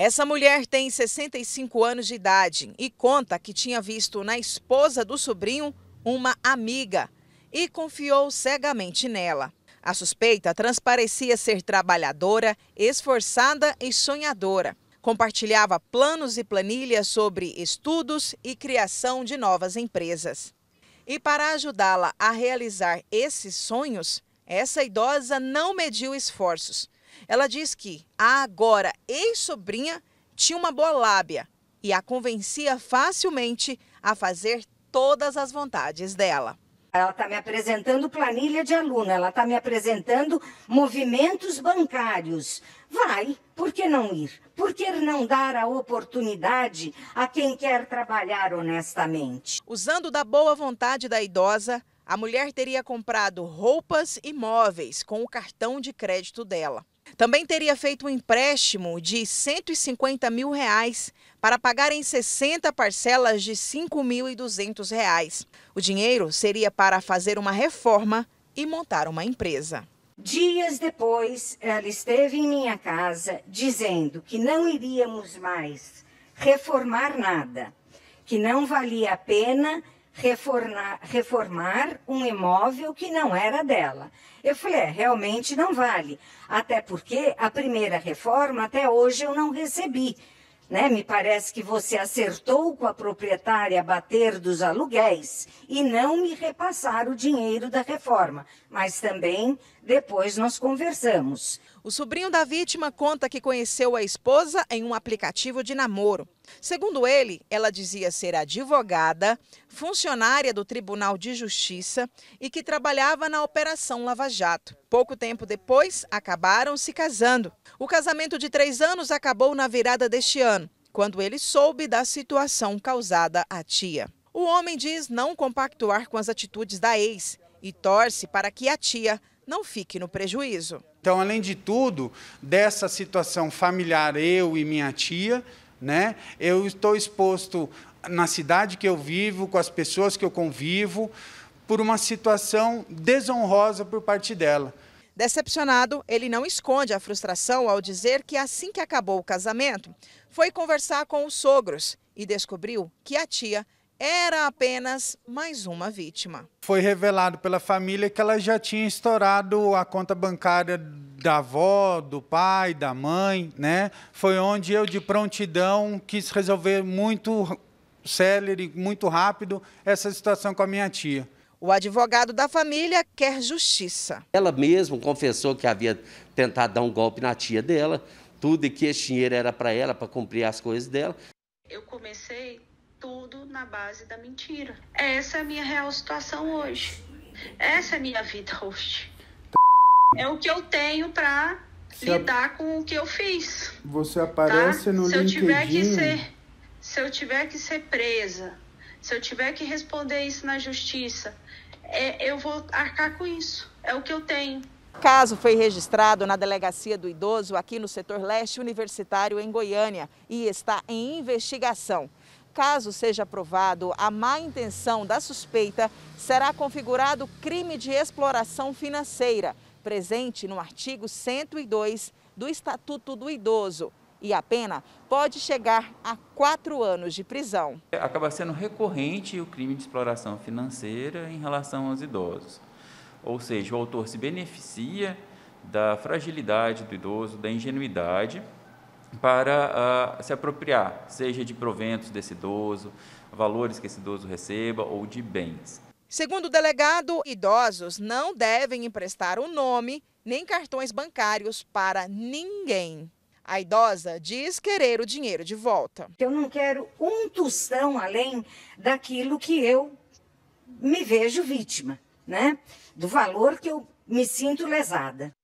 Essa mulher tem 65 anos de idade e conta que tinha visto na esposa do sobrinho uma amiga e confiou cegamente nela. A suspeita transparecia ser trabalhadora, esforçada e sonhadora. Compartilhava planos e planilhas sobre estudos e criação de novas empresas. E para ajudá-la a realizar esses sonhos, essa idosa não mediu esforços ela diz que a agora ex-sobrinha tinha uma boa lábia e a convencia facilmente a fazer todas as vontades dela. Ela está me apresentando planilha de aluna, ela está me apresentando movimentos bancários. Vai, por que não ir? Por que não dar a oportunidade a quem quer trabalhar honestamente? Usando da boa vontade da idosa, a mulher teria comprado roupas e móveis com o cartão de crédito dela. Também teria feito um empréstimo de 150 mil reais para pagar em 60 parcelas de 5.200 reais. O dinheiro seria para fazer uma reforma e montar uma empresa. Dias depois, ela esteve em minha casa dizendo que não iríamos mais reformar nada, que não valia a pena reformar, reformar um imóvel que não era dela. Eu falei, é, realmente não vale. Até porque a primeira reforma até hoje eu não recebi. Né? Me parece que você acertou com a proprietária bater dos aluguéis e não me repassar o dinheiro da reforma. Mas também depois nós conversamos. O sobrinho da vítima conta que conheceu a esposa em um aplicativo de namoro. Segundo ele, ela dizia ser advogada, funcionária do Tribunal de Justiça e que trabalhava na Operação Lava Jato. Pouco tempo depois, acabaram se casando. O casamento de três anos acabou na virada deste ano, quando ele soube da situação causada à tia. O homem diz não compactuar com as atitudes da ex e torce para que a tia não fique no prejuízo. Então, além de tudo, dessa situação familiar, eu e minha tia, né? Eu estou exposto na cidade que eu vivo, com as pessoas que eu convivo, por uma situação desonrosa por parte dela. Decepcionado, ele não esconde a frustração ao dizer que assim que acabou o casamento, foi conversar com os sogros e descobriu que a tia era apenas mais uma vítima. Foi revelado pela família que ela já tinha estourado a conta bancária da avó, do pai, da mãe, né? Foi onde eu de prontidão quis resolver muito célere, muito rápido essa situação com a minha tia. O advogado da família quer justiça. Ela mesma confessou que havia tentado dar um golpe na tia dela, tudo e que esse dinheiro era para ela, para cumprir as coisas dela. Eu comecei tudo na base da mentira. Essa é a minha real situação hoje. Essa é a minha vida hoje. É o que eu tenho para lidar a... com o que eu fiz. Você tá? aparece tá? no se LinkedIn. Eu tiver que ser, se eu tiver que ser presa, se eu tiver que responder isso na justiça, é, eu vou arcar com isso. É o que eu tenho. O caso foi registrado na Delegacia do Idoso, aqui no setor leste universitário, em Goiânia, e está em investigação. Caso seja provado a má intenção da suspeita, será configurado crime de exploração financeira presente no artigo 102 do Estatuto do Idoso. E a pena pode chegar a quatro anos de prisão. Acaba sendo recorrente o crime de exploração financeira em relação aos idosos. Ou seja, o autor se beneficia da fragilidade do idoso, da ingenuidade, para uh, se apropriar, seja de proventos desse idoso, valores que esse idoso receba ou de bens. Segundo o delegado, idosos não devem emprestar o nome nem cartões bancários para ninguém. A idosa diz querer o dinheiro de volta. Eu não quero um tostão além daquilo que eu me vejo vítima, né? Do valor que eu me sinto lesada.